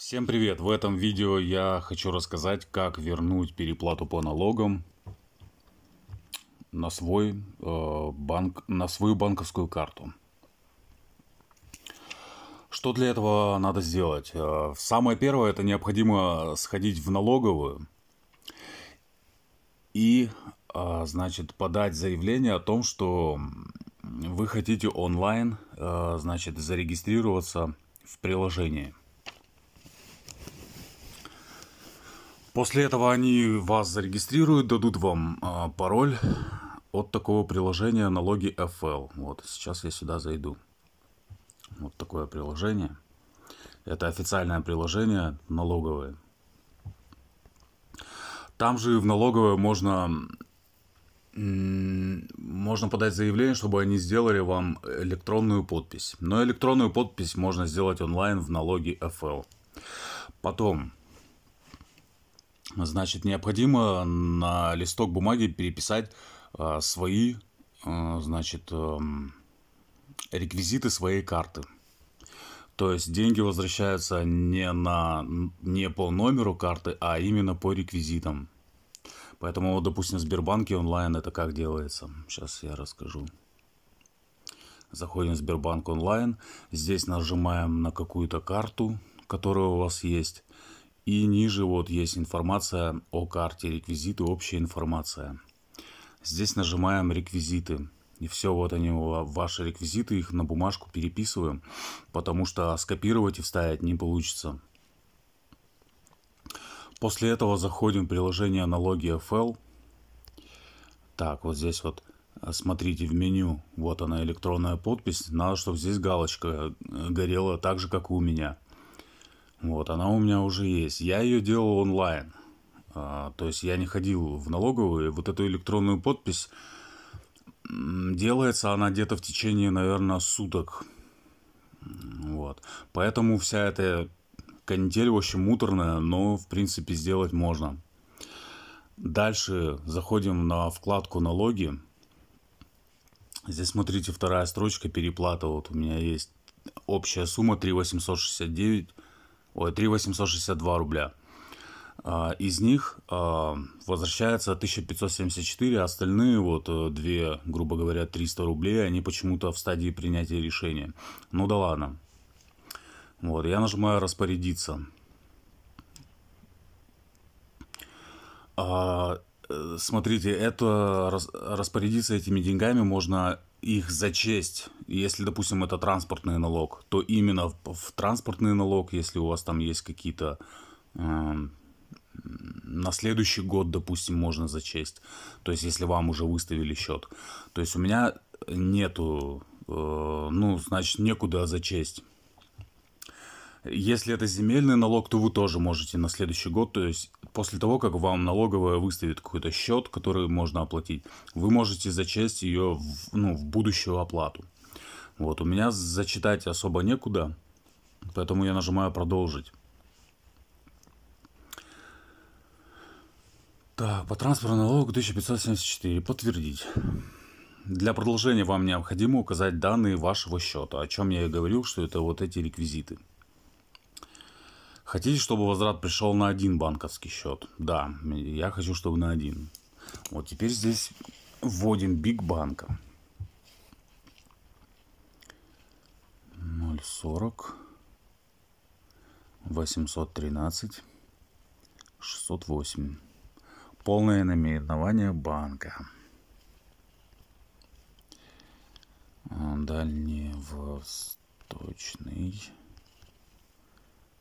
Всем привет! В этом видео я хочу рассказать, как вернуть переплату по налогам на, свой, э, банк, на свою банковскую карту. Что для этого надо сделать? Э, самое первое, это необходимо сходить в налоговую и, э, значит, подать заявление о том, что вы хотите онлайн, э, значит, зарегистрироваться в приложении. После этого они вас зарегистрируют, дадут вам а, пароль от такого приложения налоги FL. Вот, сейчас я сюда зайду. Вот такое приложение. Это официальное приложение налоговое. Там же в налоговое можно, можно подать заявление, чтобы они сделали вам электронную подпись. Но электронную подпись можно сделать онлайн в налоги FL. Потом, Значит, необходимо на листок бумаги переписать э, свои, э, значит, э, реквизиты своей карты. То есть деньги возвращаются не, на, не по номеру карты, а именно по реквизитам. Поэтому, допустим, в Сбербанке онлайн это как делается. Сейчас я расскажу. Заходим в Сбербанк онлайн. Здесь нажимаем на какую-то карту, которая у вас есть. И ниже вот есть информация о карте, реквизиты, общая информация. Здесь нажимаем реквизиты. И все, вот они, ваши реквизиты, их на бумажку переписываем, потому что скопировать и вставить не получится. После этого заходим в приложение аналогия FL. Так, вот здесь вот, э, смотрите, в меню, вот она электронная подпись. Надо, чтобы здесь галочка э, горела так же, как и у меня. Вот, она у меня уже есть. Я ее делал онлайн. А, то есть я не ходил в налоговую. Вот эту электронную подпись делается она где-то в течение, наверное, суток. Вот. Поэтому вся эта канитель, в общем, муторная, но, в принципе, сделать можно. Дальше заходим на вкладку «Налоги». Здесь, смотрите, вторая строчка «Переплата». Вот у меня есть общая сумма 3 869 ой, 3 862 рубля. А, из них а, возвращается 1574, а остальные вот э, две, грубо говоря, 300 рублей, они почему-то в стадии принятия решения. Ну да ладно. Вот, я нажимаю «Распорядиться». А, Э, смотрите, это распорядиться этими деньгами можно их зачесть. Если, допустим, это транспортный налог, то именно в, в транспортный налог, если у вас там есть какие-то э, на следующий год, допустим, можно зачесть. То есть, если вам уже выставили счет. То есть у меня нету, э, ну, значит, некуда зачесть. Если это земельный налог, то вы тоже можете на следующий год, то есть После того, как вам налоговая выставит какой-то счет, который можно оплатить, вы можете зачесть ее в, ну, в будущую оплату. Вот, у меня зачитать особо некуда, поэтому я нажимаю «Продолжить». Так, по транспортному налогу 1574. Подтвердить. Для продолжения вам необходимо указать данные вашего счета, о чем я и говорил, что это вот эти реквизиты. Хотите, чтобы возврат пришел на один банковский счет? Да, я хочу, чтобы на один. Вот теперь здесь вводим Биг Банка. 0,40, 813, 608. Полное наименование банка. Дальний восточный.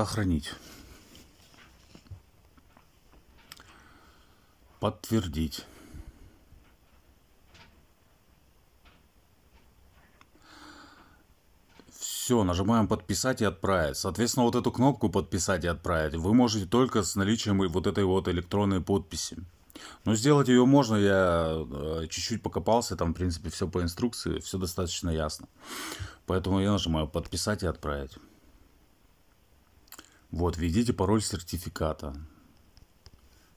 Сохранить. Подтвердить. Все, нажимаем подписать и отправить. Соответственно, вот эту кнопку подписать и отправить вы можете только с наличием вот этой вот электронной подписи. Но сделать ее можно, я э, чуть-чуть покопался, там, в принципе, все по инструкции, все достаточно ясно. Поэтому я нажимаю подписать и отправить. Вот, введите пароль сертификата.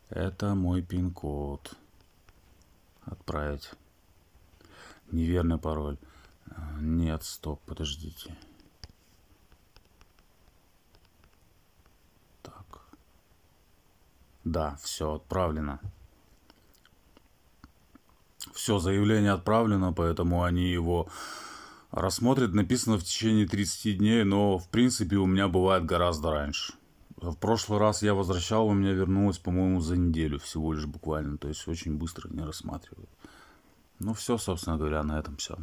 Это мой пин-код. Отправить. Неверный пароль. А, нет, стоп, подождите. Так. Да, все отправлено. Все, заявление отправлено, поэтому они его Рассмотрят написано в течение 30 дней, но в принципе у меня бывает гораздо раньше. В прошлый раз я возвращал, у меня вернулось, по-моему, за неделю всего лишь буквально. То есть очень быстро не рассматривают. Ну все, собственно говоря, на этом все.